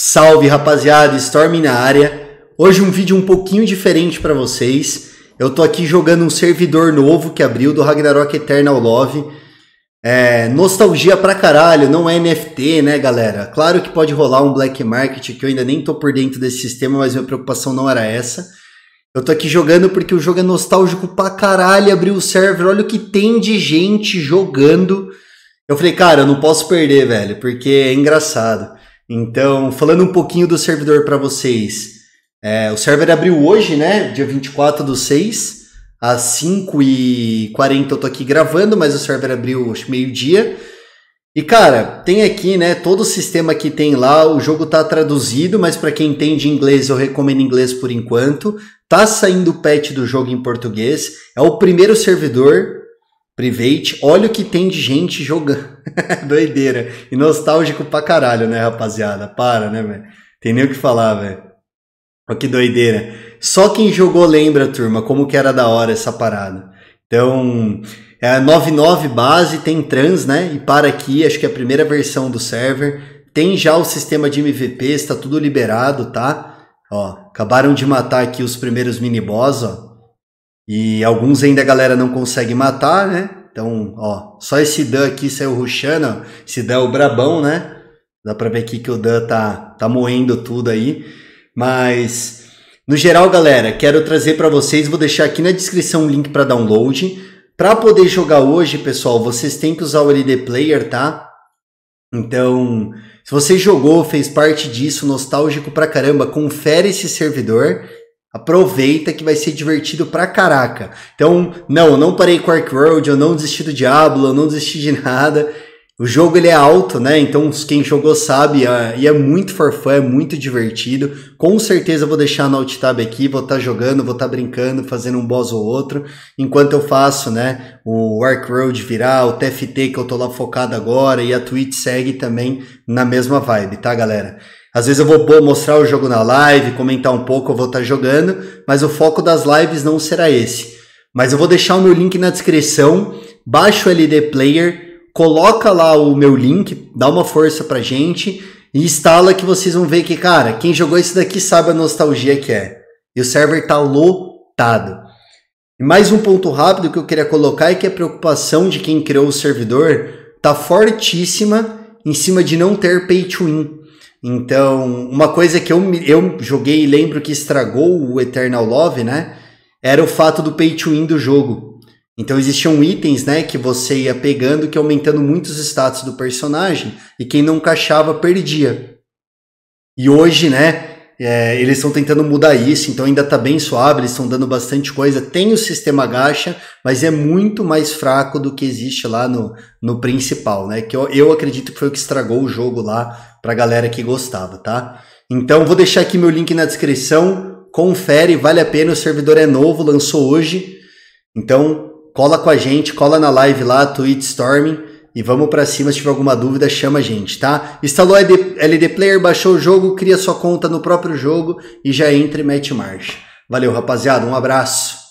Salve rapaziada, Storm na área. Hoje um vídeo um pouquinho diferente para vocês. Eu tô aqui jogando um servidor novo que abriu do Ragnarok Eternal Love. É, nostalgia pra caralho, não é NFT, né, galera? Claro que pode rolar um black market, que eu ainda nem tô por dentro desse sistema, mas minha preocupação não era essa. Eu tô aqui jogando porque o jogo é nostálgico pra caralho, abriu o server, olha o que tem de gente jogando. Eu falei, cara, eu não posso perder, velho, porque é engraçado. Então, falando um pouquinho do servidor para vocês. É, o server abriu hoje, né? Dia 24 do 6, às 5h40 eu tô aqui gravando, mas o server abriu acho meio-dia. E cara, tem aqui, né? Todo o sistema que tem lá, o jogo tá traduzido, mas para quem entende inglês, eu recomendo inglês por enquanto. Tá saindo o patch do jogo em português. É o primeiro servidor Private, olha o que tem de gente jogando. Doideira. E nostálgico pra caralho, né, rapaziada? Para, né, velho? Tem nem o que falar, velho. Olha que doideira. Só quem jogou lembra, turma, como que era da hora essa parada. Então, é 99 base, tem trans, né? E para aqui, acho que é a primeira versão do server. Tem já o sistema de MVP, está tudo liberado, tá? Ó, acabaram de matar aqui os primeiros mini boss, ó. E alguns ainda a galera não consegue matar, né? Então, ó, só esse Dan aqui saiu é ruxando, esse Dan é o brabão, né? Dá pra ver aqui que o Dan tá, tá moendo tudo aí. Mas, no geral, galera, quero trazer para vocês, vou deixar aqui na descrição o link para download. Para poder jogar hoje, pessoal, vocês têm que usar o LD Player, tá? Então, se você jogou, fez parte disso, nostálgico pra caramba, confere esse servidor. Aproveita que vai ser divertido pra caraca. Então, não, eu não parei com Ark World, eu não desisti do Diablo, eu não desisti de nada. O jogo ele é alto, né? Então quem jogou sabe, é, e é muito forfã, é muito divertido. Com certeza vou deixar no alt tab aqui, vou estar tá jogando, vou estar tá brincando, fazendo um boss ou outro, enquanto eu faço, né? O Ark Road virar, o TFT que eu tô lá focado agora e a Twitch segue também na mesma vibe, tá, galera? Às vezes eu vou pô, mostrar o jogo na live, comentar um pouco, eu vou estar tá jogando, mas o foco das lives não será esse. Mas eu vou deixar o meu link na descrição, baixa o LD Player, coloca lá o meu link, dá uma força pra gente e instala que vocês vão ver que, cara, quem jogou isso daqui sabe a nostalgia que é. E o server tá lotado. E mais um ponto rápido que eu queria colocar é que a preocupação de quem criou o servidor tá fortíssima em cima de não ter pay to win. Então, uma coisa que eu, eu joguei e lembro que estragou o Eternal Love, né? Era o fato do pay to win do jogo. Então existiam itens, né, que você ia pegando que aumentando muitos status do personagem e quem não caixava perdia. E hoje, né, é, eles estão tentando mudar isso, então ainda está bem suave, eles estão dando bastante coisa. Tem o sistema gacha, mas é muito mais fraco do que existe lá no, no principal, né? Que eu, eu acredito que foi o que estragou o jogo lá para a galera que gostava, tá? Então vou deixar aqui meu link na descrição, confere, vale a pena, o servidor é novo, lançou hoje. Então cola com a gente, cola na live lá, Twitch Storming. E vamos para cima, se tiver alguma dúvida, chama a gente, tá? Instalou LD Player, baixou o jogo, cria sua conta no próprio jogo e já entra e mete marcha. Valeu, rapaziada, um abraço.